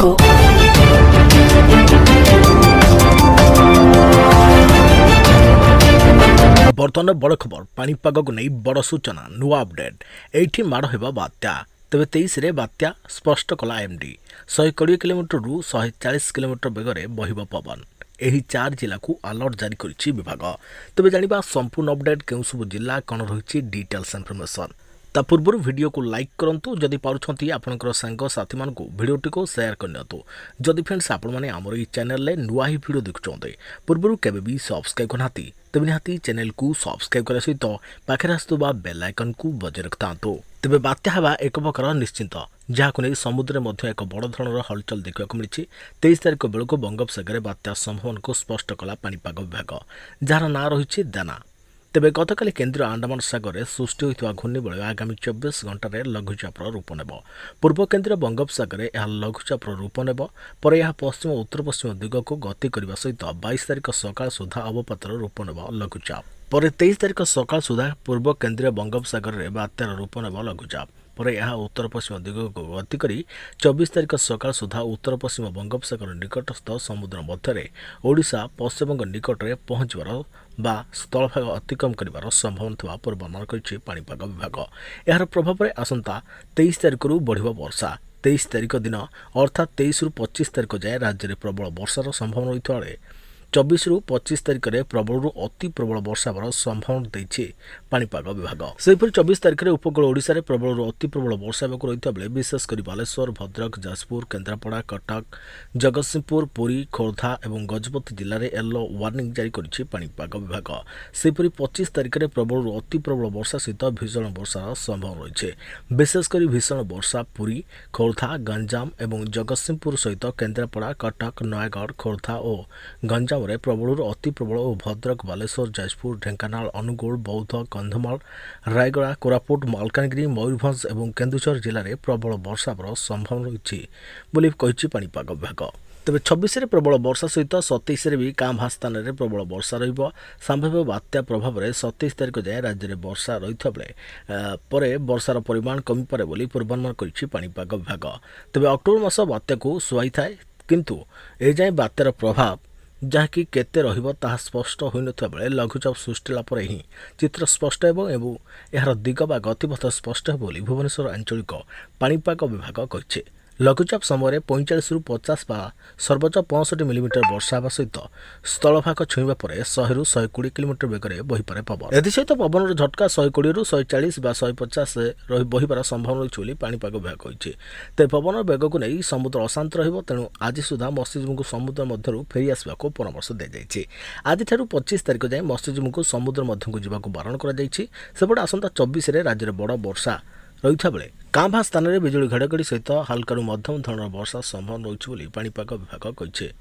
Go. ବର୍ତ୍ତମାନ ବଡ଼ ଖବର ପାଣିପାଗକୁ ନେଇ ବଡ଼ ସୂଚନା ନୂଆ ଅପଡେଟ୍ ଏଇଠି ମାଡ଼ ହେବ ବାତ୍ୟା ତେବେ ତେଇଶରେ ବାତ୍ୟା ସ୍ପଷ୍ଟ କଲା ଏମ୍ଡି ଶହେ କୋଡ଼ିଏ କିଲୋମିଟରରୁ ଶହେ ଚାଳିଶ କିଲୋମିଟର ବେଗରେ ବହିବ ପବନ ଏହି ଚାରି ଜିଲ୍ଲାକୁ ଆଲର୍ଟ ଜାରି କରିଛି ବିଭାଗ ତେବେ ଜାଣିବା ସମ୍ପୂର୍ଣ୍ଣ ଅପଡେଟ୍ କେଉଁସବୁ ଜିଲ୍ଲା କ'ଣ ରହିଛି ଡିଟେଲ୍ସ ଇନ୍ଫର୍ମେସନ୍ ତା ପୂର୍ବରୁ ଭିଡ଼ିଓକୁ ଲାଇକ୍ କରନ୍ତୁ ଯଦି ପାରୁଛନ୍ତି ଆପଣଙ୍କର ସାଙ୍ଗସାଥିମାନଙ୍କୁ ଭିଡ଼ିଓଟିକୁ ସେୟାର କରିନିଅନ୍ତୁ ଯଦି ଫ୍ରେଣ୍ଡସ୍ ଆପଣମାନେ ଆମର ଏହି ଚ୍ୟାନେଲରେ ନୂଆ ହିଁ ଭିଡ଼ିଓ ଦେଖୁଛନ୍ତି ପୂର୍ବରୁ କେବେ ବି ସବସ୍କ୍ରାଇବ୍ କରିନାହାନ୍ତି ତେବେ ନିହାତି ଚ୍ୟାନେଲକୁ ସବସ୍କ୍ରାଇବ୍ କରିବା ସହିତ ପାଖରେ ଆସୁଥିବା ବେଲ୍ ଆଇକନ୍କୁ ବଜାୟ ରଖିଥାନ୍ତୁ ତେବେ ବାତ୍ୟା ହେବା ଏକ ପ୍ରକାର ନିଶ୍ଚିନ୍ତ ଯାହାକୁ ନେଇ ସମୁଦ୍ରରେ ମଧ୍ୟ ଏକ ବଡ଼ ଧରଣର ହଲଚଲ ଦେଖିବାକୁ ମିଳିଛି ତେଇଶ ତାରିଖ ବେଳକୁ ବଙ୍ଗୋପସାଗରରେ ବାତ୍ୟା ସମ୍ଭାବନାକୁ ସ୍ପଷ୍ଟ କଲା ପାଣିପାଗ ବିଭାଗ ଯାହାର ନାଁ ରହିଛି ଦାନା ତେବେ ଗତକାଲି କେନ୍ଦ୍ରୀୟ ଆଣ୍ଡାମାନ ସାଗରରେ ସୃଷ୍ଟି ହୋଇଥିବା ଘୂର୍ଣ୍ଣିବଳୟ ଆଗାମୀ ଚବିଶ ଘଣ୍ଟାରେ ଲଘୁଚାପର ରୂପ ନେବ ପୂର୍ବ କେନ୍ଦ୍ରୀୟ ବଙ୍ଗୋପସାଗରରେ ଏହା ଲଘୁଚାପର ରୂପ ନେବ ପରେ ଏହା ପଶ୍ଚିମ ଉତ୍ତର ପଶ୍ଚିମ ଦିଗକୁ ଗତି କରିବା ସହିତ ବାଇଶ ତାରିଖ ସକାଳ ସୁଦ୍ଧା ଅବପାତର ରୂପ ନେବ ଲଘୁଚାପ ପରେ ତେଇଶ ତାରିଖ ସକାଳ ସୁଦ୍ଧା ପୂର୍ବ କେନ୍ଦ୍ରୀୟ ବଙ୍ଗୋପସାଗରରେ ବାତ୍ୟାର ରୂପ ନେବ ଲଘୁଚାପ ପରେ ଏହା ଉତ୍ତର ପଶ୍ଚିମ ଦିଗକୁ ଗତି କରି ଚବିଶ ତାରିଖ ସକାଳ ସୁଦ୍ଧା ଉତ୍ତର ପଶ୍ଚିମ ବଙ୍ଗୋପସାଗର ନିକଟସ୍ଥ ସମୁଦ୍ର ମଧ୍ୟରେ ଓଡ଼ିଶା ପଶ୍ଚିମବଙ୍ଗ ନିକଟରେ ପହଞ୍ଚିବାର ବା ସ୍ଥଳଭାଗ ଅତିକ୍ରମ କରିବାର ସମ୍ଭାବନା ଥିବା ପୂର୍ବାନୁମାନ କରିଛି ପାଣିପାଗ ବିଭାଗ ଏହାର ପ୍ରଭାବରେ ଆସନ୍ତା ତେଇଶ ତାରିଖରୁ ବଢ଼ିବ ବର୍ଷା ତେଇଶ ତାରିଖ ଦିନ ଅର୍ଥାତ୍ ତେଇଶରୁ ପଚିଶ ତାରିଖ ଯାଏଁ ରାଜ୍ୟରେ ପ୍ରବଳ ବର୍ଷାର ସମ୍ଭାବନା ବେଳେ ଚବିଶରୁ ପଚିଶ ତାରିଖରେ ପ୍ରବଳରୁ ଅତି ପ୍ରବଳ ବର୍ଷା ହେବାର ସମ୍ଭାବନା ଦେଇଛି ପାଣିପାଗ ବିଭାଗ ସେହିପରି ଚବିଶ ତାରିଖରେ ଉପକୂଳ ଓଡ଼ିଶାରେ ପ୍ରବଳରୁ ଅତି ପ୍ରବଳ ବର୍ଷା ହେବାକୁ ରହିଥିବା ବେଳେ ବିଶେଷ କରି ବାଲେଶ୍ୱର ଭଦ୍ରକ ଯାଜପୁର କେନ୍ଦ୍ରାପଡ଼ା କଟକ ଜଗତସିଂହପୁର ପୁରୀ ଖୋର୍ଦ୍ଧା ଏବଂ ଗଜପତି ଜିଲ୍ଲାରେ ୟେଲୋ ୱାର୍ଣ୍ଣିଂ ଜାରି କରିଛି ପାଣିପାଗ ବିଭାଗ ସେହିପରି ପଚିଶ ତାରିଖରେ ପ୍ରବଳରୁ ଅତି ପ୍ରବଳ ବର୍ଷା ସହିତ ଭୀଷଣ ବର୍ଷାର ସମ୍ଭାବନା ରହିଛି ବିଶେଷ କରି ଭୀଷଣ ବର୍ଷା ପୁରୀ ଖୋର୍ଦ୍ଧା ଗଞ୍ଜାମ ଏବଂ ଜଗତସିଂହପୁର ସହିତ କେନ୍ଦ୍ରାପଡ଼ା କଟକ ନୟାଗଡ଼ ଖୋର୍ଦ୍ଧା ଓ ଗଞ୍ଜାମ ଭାବରେ ପ୍ରବଳରୁ ଅତି ପ୍ରବଳ ଓ ଭଦ୍ରକ ବାଲେଶ୍ୱର ଯାଜପୁର ଢେଙ୍କାନାଳ ଅନୁଗୁଳ ବୌଦ୍ଧ କନ୍ଧମାଳ ରାୟଗଡ଼ା କୋରାପୁଟ ମାଲକାନଗିରି ମୟୂରଭଞ୍ଜ ଏବଂ କେନ୍ଦୁଝର ଜିଲ୍ଲାରେ ପ୍ରବଳ ବର୍ଷାର ସମ୍ଭାବନା ରହିଛି ବୋଲି କହିଛି ପାଣିପାଗ ବିଭାଗ ତେବେ ଛବିଶରେ ପ୍ରବଳ ବର୍ଷା ସହିତ ସତେଇଶରେ ବି କାଁ ଭାଁ ସ୍ଥାନରେ ପ୍ରବଳ ବର୍ଷା ରହିବ ସମ୍ଭାବ୍ୟ ବାତ୍ୟା ପ୍ରଭାବରେ ସତେଇଶ ତାରିଖ ଯାଏଁ ରାଜ୍ୟରେ ବର୍ଷା ବେଳେ ପରେ ବର୍ଷାର ପରିମାଣ କମିପାରେ ବୋଲି ପୂର୍ବାନୁମାନ କରିଛି ପାଣିପାଗ ବିଭାଗ ତେବେ ଅକ୍ଟୋବର ମାସ ବାତ୍ୟାକୁ ସୁହାଇଥାଏ କିନ୍ତୁ ଏଯାଏଁ ବାତ୍ୟାର ପ୍ରଭାବ ଯାହାକି କେତେ ରହିବ ତାହା ସ୍ପଷ୍ଟ ହୋଇନଥିବା ବେଳେ ଲଘୁଚାପ ସୃଷ୍ଟି ହେଲା ପରେ ହିଁ ଚିତ୍ର ସ୍ପଷ୍ଟ ହେବ ଏବଂ ଏହାର ଦିଗ ବା ଗତିପଥ ସ୍ପଷ୍ଟ ହେବ ବୋଲି ଭୁବନେଶ୍ୱର ଆଞ୍ଚଳିକ ପାଣିପାଗ ବିଭାଗ କହିଛି ଲଘୁଚାପ ସମୟରେ ପଇଁଚାଳିଶରୁ ପଚାଶ ବା ସର୍ବୋଚ୍ଚ ପଞ୍ଚଷଠି ମିଲିମିଟର ବର୍ଷା ହେବା ସହିତ ସ୍ଥଳଭାଗ ଛୁଇଁବା ପରେ ଶହେରୁ ଶହେ କୋଡ଼ିଏ କିଲୋମିଟର ବେଗରେ ବହିପାରେ ପବନ ଏଥିସହିତ ପବନର ଝଟକା ଶହେ କୋଡ଼ିଏରୁ ଶହେ ଚାଳିଶ ବା ଶହେ ପଚାଶ ରହି ବହିବାର ସମ୍ଭାବନା ରହିଛି ବୋଲି ପାଣିପାଗ ବିଭାଗ କହିଛି ତେବେ ପବନର ବେଗକୁ ନେଇ ସମୁଦ୍ର ଅଶାନ୍ତ ରହିବ ତେଣୁ ଆଜି ସୁଦ୍ଧା ମତ୍ସ୍ୟଜୀବୀଙ୍କୁ ସମୁଦ୍ର ମଧ୍ୟରୁ ଫେରିଆସିବାକୁ ପରାମର୍ଶ ଦିଆଯାଇଛି ଆଜିଠାରୁ ପଚିଶ ତାରିଖ ଯାଏଁ ମତ୍ସ୍ୟଜୀବୀଙ୍କୁ ସମୁଦ୍ର ମଧ୍ୟକୁ ଯିବାକୁ ବାରଣ କରାଯାଇଛି ସେପଟେ ଆସନ୍ତା ଚବିଶରେ ରାଜ୍ୟରେ ବଡ଼ ବର୍ଷା ରହିଥିବା ବେଳେ କାଁ ଭାଁ ସ୍ଥାନରେ ବିଜୁଳି ଘଡ଼ଘଡ଼ି ସହିତ ହାଲକାରୁ ମଧ୍ୟମ ଧରଣର ବର୍ଷା ସମ୍ଭବ ରହିଛି ବୋଲି ପାଣିପାଗ ବିଭାଗ କହିଛି